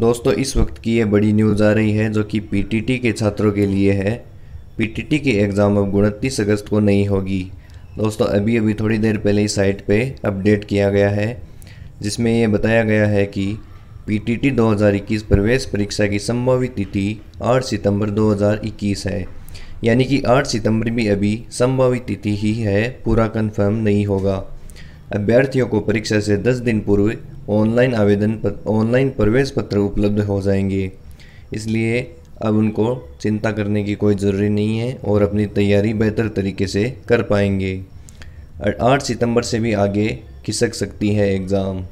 दोस्तों इस वक्त की ये बड़ी न्यूज़ आ रही है जो कि पीटीटी के छात्रों के लिए है पीटीटी के एग्ज़ाम अब उनतीस अगस्त को नहीं होगी दोस्तों अभी अभी थोड़ी देर पहले इस साइट पे अपडेट किया गया है जिसमें ये बताया गया है कि पीटीटी 2021 प्रवेश परीक्षा की संभावित तिथि 8 सितंबर 2021 है यानी कि 8 सितंबर भी अभी संभावित तिथि ही है पूरा कन्फर्म नहीं होगा अभ्यर्थियों को परीक्षा से दस दिन पूर्व ऑनलाइन आवेदन पत्र ऑनलाइन प्रवेश पत्र उपलब्ध हो जाएंगे इसलिए अब उनको चिंता करने की कोई ज़रूरी नहीं है और अपनी तैयारी बेहतर तरीके से कर पाएंगे आठ सितंबर से भी आगे खिसक सकती है एग्ज़ाम